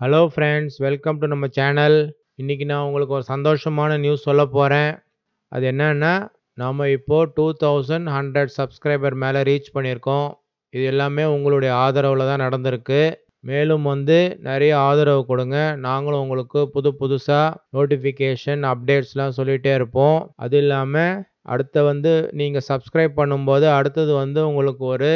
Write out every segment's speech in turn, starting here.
Hello friends welcome to நம்ம channel இன்றைக்கி நான் உங்களுக்கு ஒரு சந்தோஷமான நியூஸ் சொல்ல போகிறேன் அது என்னென்னா நாம் இப்போது டூ தௌசண்ட் ஹண்ட்ரட் சப்ஸ்கிரைபர் மேலே ரீச் பண்ணியிருக்கோம் இது எல்லாமே உங்களுடைய ஆதரவில் தான் நடந்திருக்கு மேலும் வந்து நிறைய ஆதரவு கொடுங்க நாங்களும் உங்களுக்கு புது புதுசாக நோட்டிஃபிகேஷன் அப்டேட்ஸ்லாம் சொல்லிகிட்டே இருப்போம் அது இல்லாமல் அடுத்து வந்து நீங்கள் சப்ஸ்கிரைப் பண்ணும்போது அடுத்தது வந்து உங்களுக்கு ஒரு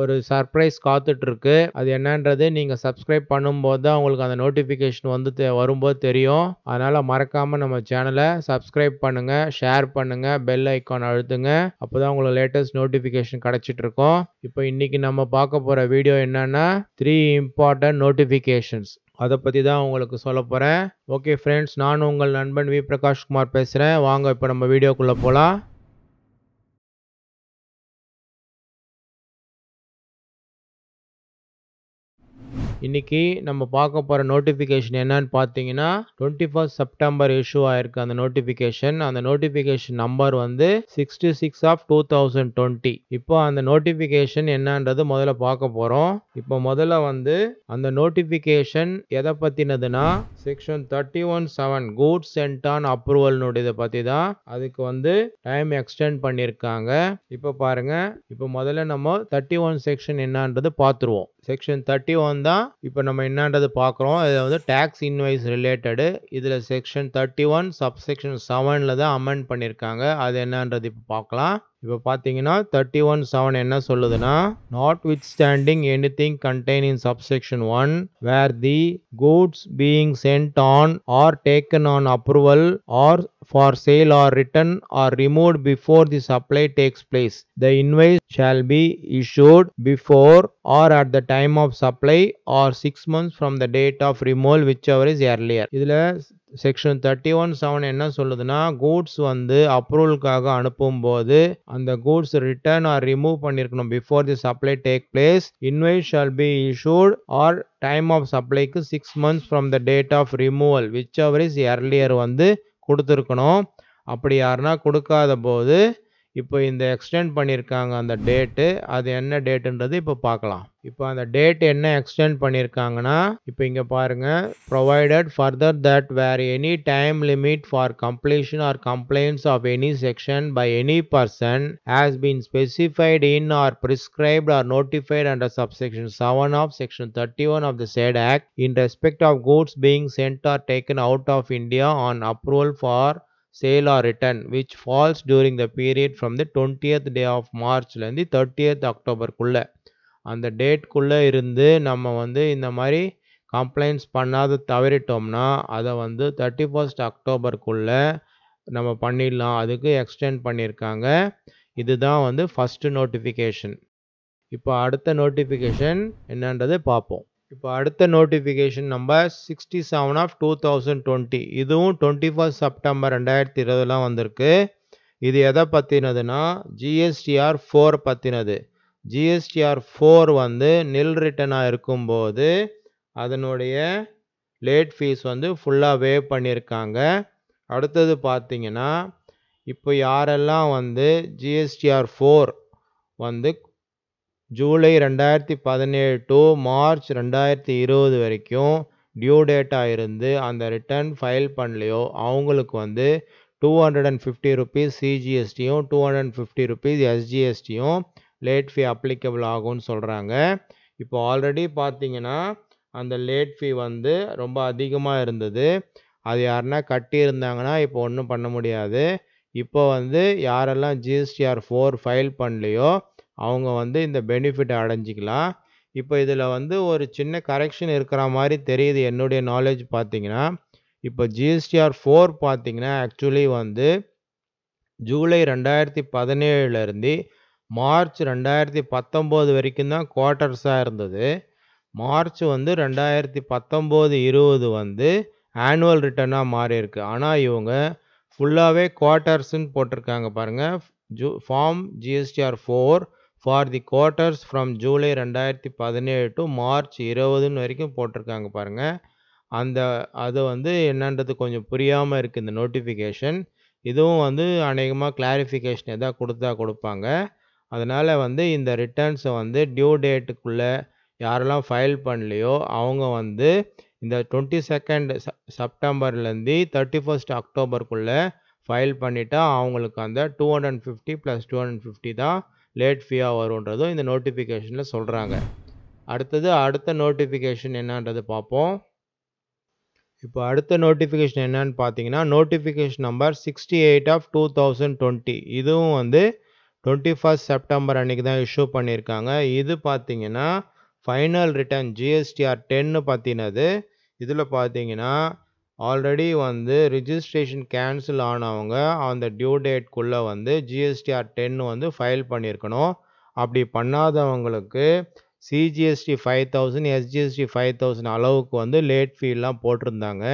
ஒரு சர்ப்ரைஸ் காத்துட்ருக்கு அது என்னன்றது நீங்கள் சப்ஸ்கிரைப் பண்ணும்போது தான் உங்களுக்கு அந்த நோட்டிஃபிகேஷன் வந்து தெ வரும்போது தெரியும் அதனால் மறக்காமல் நம்ம சேனலை சப்ஸ்கிரைப் பண்ணுங்கள் ஷேர் பண்ணுங்கள் பெல் ஐக்கான் அழுத்துங்க அப்போ தான் உங்களுக்கு லேட்டஸ்ட் நோட்டிஃபிகேஷன் கிடச்சிட்ருக்கோம் இப்போ இன்றைக்கி நம்ம பார்க்க போகிற வீடியோ என்னென்னா த்ரீ இம்பார்ட்டன்ட் நோட்டிஃபிகேஷன்ஸ் அதை பற்றி தான் உங்களுக்கு சொல்ல போகிறேன் ஓகே ஃப்ரெண்ட்ஸ் நான் உங்கள் நண்பன் வி பிரகாஷ்குமார் பேசுகிறேன் வாங்க இப்போ நம்ம வீடியோக்குள்ளே போகலாம் இன்னைக்கு நம்ம பார்க்க போகிற நோட்டிஃபிகேஷன் என்னன்னு பார்த்தீங்கன்னா டுவெண்ட்டி ஃபர்ஸ்ட் செப்டம்பர் இஷ்யூ ஆயிருக்கு அந்த நோட்டிஃபிகேஷன் அந்த நோட்டிஃபிகேஷன் நம்பர் வந்து sixty six of two thousand twenty இப்போ அந்த நோட்டிஃபிகேஷன் என்னன்றது முதல்ல பார்க்க போகிறோம் இப்போ முதல்ல வந்து அந்த நோட்டிஃபிகேஷன் எதை பற்றினதுன்னா section thirty one seven goods sent on இதை பற்றி தான் அதுக்கு வந்து டைம் எக்ஸ்டெண்ட் பண்ணியிருக்காங்க இப்போ பாருங்கள் இப்போ முதல்ல நம்ம தேர்ட்டி ஒன் செக்ஷன் என்னன்றது பார்த்துருவோம் செக்ஷன் தேர்ட்டி ஒன் தான் இப்போ நம்ம என்னன்றது பார்க்குறோம் இது வந்து டேக்ஸ் இன்வைஸ் ரிலேட்டடு இதில் section thirty one sub section செவனில் தான் அமெண்ட் பண்ணியிருக்காங்க அது என்னன்றது இப்போ பார்க்கலாம் இப்போ பார்த்தீங்கன்னா தேர்ட்டி ஒன் செவன் என்ன சொல்லுதுன்னா notwithstanding anything contain in subsection one where the goods being sent on or taken on approval or for sale are written or removed before the supply takes place. The invoice shall be issued before or at the time of supply or 6 months from the date of removal whichever is earlier. இதில் section thirty one seven என்ன சொல்லுதுன்னா goods வந்து அப்ரூவலுக்காக அனுப்பும் போது அந்த goods return or remove பண்ணிருக்கணும் before the supply take place invoice shall be issued or time of சப்ளைக்கு six months from the date of removal whichever is earlier வந்து கொடுத்துருக்கணும் அப்படி யாருன்னா கொடுக்காத போது இப்போ இந்த எக்ஸ்டெண்ட் பண்ணியிருக்காங்க அந்த டேட்டு அது என்ன டேட்டுன்றது இப்போ பார்க்கலாம் இப்போ அந்த டேட் என்ன எக்ஸ்டெண்ட் பண்ணியிருக்காங்கன்னா இப்போ இங்கே பாருங்கள் provided further that where any time limit for completion or complaints of any section by any person has been specified in or prescribed or notified under subsection seven of section thirty one of the said act in respect of goods being sent or taken out of India on approval for sale or return which falls during the period from the twentieth day of மார்ச்லேருந்து thirtieth அக்டோபருக்குள்ளே அந்த டேட்குள்ளே இருந்து நம்ம வந்து இந்த மாதிரி complaints பண்ணாத தவறிட்டோம்னா அதை வந்து தேர்ட்டி ஃபர்ஸ்ட் அக்டோபருக்குள்ளே நம்ம பண்ணிடலாம் அதுக்கு எக்ஸ்டெண்ட் பண்ணியிருக்காங்க இதுதான் வந்து ஃபஸ்ட்டு நோட்டிஃபிகேஷன் இப்போ அடுத்த நோட்டிஃபிகேஷன் என்னன்றதை பார்ப்போம் இப்போ அடுத்த notification number sixty seven of two thousand twenty இதுவும் டுவெண்ட்டி ஃபஸ்ட் செப்டம்பர் ரெண்டாயிரத்தி இருபதுலாம் வந்திருக்கு இது எதை பற்றினதுன்னா ஜிஎஸ்டிஆர் ஃபோர் பற்றினது ஜிஎஸ்டிஆர் ஃபோர் வந்து நில் ரிட்டனாக இருக்கும்போது அதனுடைய லேட் ஃபீஸ் வந்து ஃபுல்லாக வே பண்ணியிருக்காங்க அடுத்தது பார்த்தீங்கன்னா இப்போ யாரெல்லாம் வந்து ஜிஎஸ்டிஆர் ஃபோர் வந்து ஜூலை ரெண்டாயிரத்தி பதினேழு டு மார்ச் ரெண்டாயிரத்தி இருபது வரைக்கும் டியூ டேட்டாக இருந்து அந்த ரிட்டர்ன் ஃபைல் பண்ணலையோ அவங்களுக்கு வந்து two hundred and fifty rupees சிஜிஎஸ்டியும் two hundred and fifty rupees எஸ்ஜிஎஸ்டியும் லேட் ஃபீ அப்ளிகபிள் ஆகும்னு சொல்கிறாங்க இப்போ ஆல்ரெடி பார்த்தீங்கன்னா அந்த லேட் ஃபீ வந்து ரொம்ப அதிகமாக இருந்தது அது யாருன்னா கட்டியிருந்தாங்கன்னா இப்போ ஒன்றும் பண்ண முடியாது இப்போ வந்து யாரெல்லாம் ஜிஎஸ்டிஆர் ஃபோர் ஃபைல் பண்ணலையோ அவங்க வந்து இந்த பெனிஃபிட் அடைஞ்சிக்கலாம் இப்போ இதில் வந்து ஒரு சின்ன கரெக்ஷன் இருக்கிற மாதிரி தெரியுது என்னுடைய நாலேஜ் பார்த்தீங்கன்னா இப்போ ஜிஎஸ்டிஆர் ஃபோர் பார்த்தீங்கன்னா ஆக்சுவலி வந்து ஜூலை ரெண்டாயிரத்தி பதினேழுலேருந்து மார்ச் ரெண்டாயிரத்தி பத்தொம்போது வரைக்கும் தான் குவார்ட்டர்ஸாக இருந்தது மார்ச் வந்து ரெண்டாயிரத்தி பத்தொம்போது இருபது வந்து ஆனுவல் ரிட்டர்னாக மாறி ஆனால் இவங்க ஃபுல்லாகவே குவார்ட்டர்ஸுன்னு போட்டிருக்காங்க பாருங்கள் ஜூ form GSTR four for the quarters from July ரெண்டாயிரத்தி பதினேழு டு மார்ச் இருபதுன்னு வரைக்கும் போட்டிருக்காங்க பாருங்கள் அந்த அது வந்து என்னன்றது கொஞ்சம் புரியாமல் இருக்குது இந்த நோட்டிஃபிகேஷன் இதுவும் வந்து அநேகமாக கிளாரிஃபிகேஷன் எதாவது கொடுத்தா கொடுப்பாங்க அதனால் வந்து இந்த ரிட்டர்ன்ஸை வந்து டியூ டேட்டுக்குள்ளே யாரெல்லாம் ஃபைல் பண்ணலையோ அவங்க வந்து இந்த டுவெண்ட்டி செகண்ட் செப்டம்பர்லேருந்து தேர்ட்டி ஃபஸ்ட் அக்டோபருக்குள்ளே ஃபைல் பண்ணிட்டா அவங்களுக்கு அந்த two hundred fifty plus two hundred fifty தான் லேட் ஃபீயாக வரும்ன்றதும் இந்த நோட்டிஃபிகேஷனில் சொல்கிறாங்க அடுத்தது அடுத்த நோட்டிஃபிகேஷன் என்னன்றது பார்ப்போம் இப்போ அடுத்த நோட்டிஃபிகேஷன் என்னன்னு பார்த்தீங்கன்னா notification number sixty eight of two thousand twenty இதுவும் வந்து டுவெண்ட்டி ஃபஸ்ட் செப்டம்பர் அன்றைக்கி தான் இஷ்யூ பண்ணியிருக்காங்க இது பார்த்தீங்கன்னா ஃபைனல் ரிட்டர்ன் ஜிஎஸ்டிஆர் டென்னு பார்த்தினது இதில் பார்த்தீங்கன்னா ஆல்ரெடி வந்து ரிஜிஸ்ட்ரேஷன் கேன்சல் ஆனவங்க அந்த டியூ டேட்குள்ளே வந்து ஜிஎஸ்டிஆர் டென் வந்து ஃபைல் பண்ணியிருக்கணும் அப்படி பண்ணாதவங்களுக்கு CGST five thousand SGST five thousand அளவுக்கு வந்து லேட் ஃபீலாம் போட்டிருந்தாங்க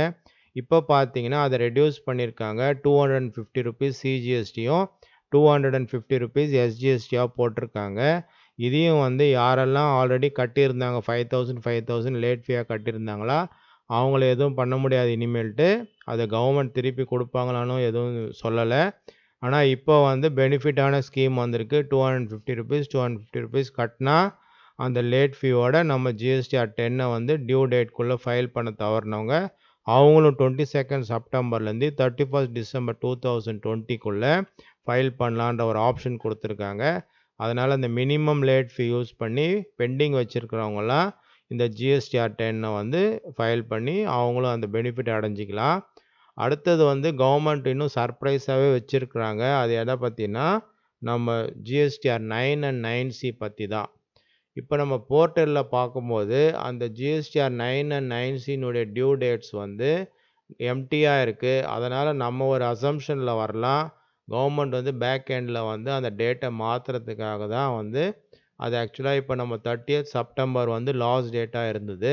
இப்போ பார்த்தீங்கன்னா அதை ரெடியூஸ் பண்ணியிருக்காங்க two hundred and fifty rupees சிஜிஎஸ்டியும் two hundred and fifty rupees எஸ்ஜிஎஸ்டியாக போட்டிருக்காங்க இதையும் வந்து யாரெல்லாம் ஆல்ரெடி கட்டியிருந்தாங்க five thousand five thousand late ஃபீயாக கட்டியிருந்தாங்களா அவங்கள எதுவும் பண்ண முடியாது இனிமேல்ட்டு அதை கவர்மெண்ட் திருப்பி கொடுப்பாங்களானும் எதுவும் சொல்லலை ஆனால் இப்போ வந்து பெனிஃபிட்டான ஸ்கீம் வந்திருக்கு two hundred fifty rupees two hundred fifty rupees கட்டினா அந்த லேட் ஃபீவோட நம்ம ஜிஎஸ்டி ஆர் டென்னை வந்து டியூ டேட்குள்ளே ஃபைல் பண்ண தவறினவங்க அவங்களும் டுவெண்ட்டி செகண்ட் செப்டம்பர்லேருந்து thirty first December two thousand டுவெண்ட்டிக்குள்ளே ஃபைல் பண்ணலான்ற ஒரு ஆப்ஷன் கொடுத்துருக்காங்க அதனால் அந்த மினிமம் லேட் ஃபீ யூஸ் பண்ணி பெண்டிங் வச்சுருக்கிறவங்களாம் இந்த ஜிஎஸ்டிஆர் டென்னை வந்து ஃபைல் பண்ணி அவங்களும் அந்த பெனிஃபிட் அடைஞ்சிக்கலாம் அடுத்தது வந்து கவர்மெண்ட் இன்னும் சர்ப்ரைஸாகவே வச்சுருக்குறாங்க அது எதை பற்றினா நம்ம GSTR nine and nine C பற்றி தான் இப்போ நம்ம போர்ட்டலில் பார்க்கும்போது அந்த ஜிஎஸ்டிஆர் நைன் அண்ட் நைன் சினுடைய டியூ டேட்ஸ் வந்து எம்டியாக இருக்குது அதனால் நம்ம ஒரு அசம்ஷனில் வரலாம் கவர்மெண்ட் வந்து பேக் எண்டில் வந்து அந்த டேட்டை மாற்றுறதுக்காக தான் வந்து அது ஆக்சுவலாக இப்போ நம்ம தேர்ட்டியத் செப்டம்பர் வந்து லாஸ்ட் டேட்டாக இருந்தது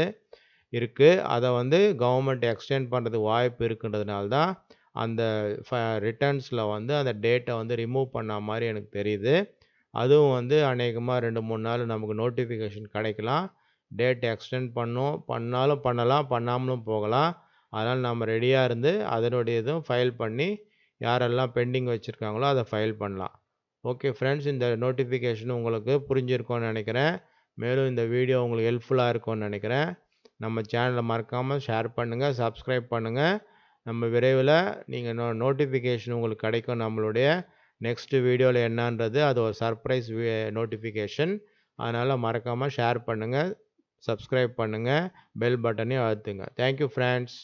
இருக்குது அதை வந்து கவர்மெண்ட் எக்ஸ்டெண்ட் பண்ணுறது வாய்ப்பு இருக்குன்றதுனால தான் அந்த ஃப ரிட்டர்ன்ஸில் வந்து அந்த டேட்டை வந்து ரிமூவ் பண்ண மாதிரி எனக்கு தெரியுது அதுவும் வந்து அநேகமாக ரெண்டு மூணு நாள் நமக்கு நோட்டிஃபிகேஷன் கிடைக்கலாம் டேட் எக்ஸ்டெண்ட் பண்ணோம் பண்ணாலும் பண்ணலாம் பண்ணாமலும் போகலாம் அதனால் நம்ம ரெடியாக இருந்து அதனுடைய இதுவும் ஃபைல் பண்ணி யாரெல்லாம் பெண்டிங் வச்சுருக்காங்களோ அதை ஃபைல் பண்ணலாம் ஓகே ஃப்ரெண்ட்ஸ் இந்த நோட்டிஃபிகேஷன் உங்களுக்கு புரிஞ்சிருக்கோன்னு நினைக்கிறேன் மேலும் இந்த வீடியோ உங்களுக்கு ஹெல்ப்ஃபுல்லாக இருக்கும்னு நினைக்கிறேன் நம்ம சேனலை மறக்காமல் ஷேர் பண்ணுங்கள் சப்ஸ்கிரைப் பண்ணுங்கள் நம்ம விரைவில் நீங்கள் நோ நோட்டிஃபிகேஷன் உங்களுக்கு கிடைக்கும் நம்மளுடைய நெக்ஸ்ட்டு வீடியோவில் என்னன்றது அது ஒரு சர்ப்ரைஸ் நோட்டிஃபிகேஷன் அதனால் மறக்காமல் ஷேர் பண்ணுங்கள் சப்ஸ்கிரைப் பண்ணுங்கள் பெல் பட்டனையும் அழுத்துங்க தேங்க்யூ ஃப்ரெண்ட்ஸ்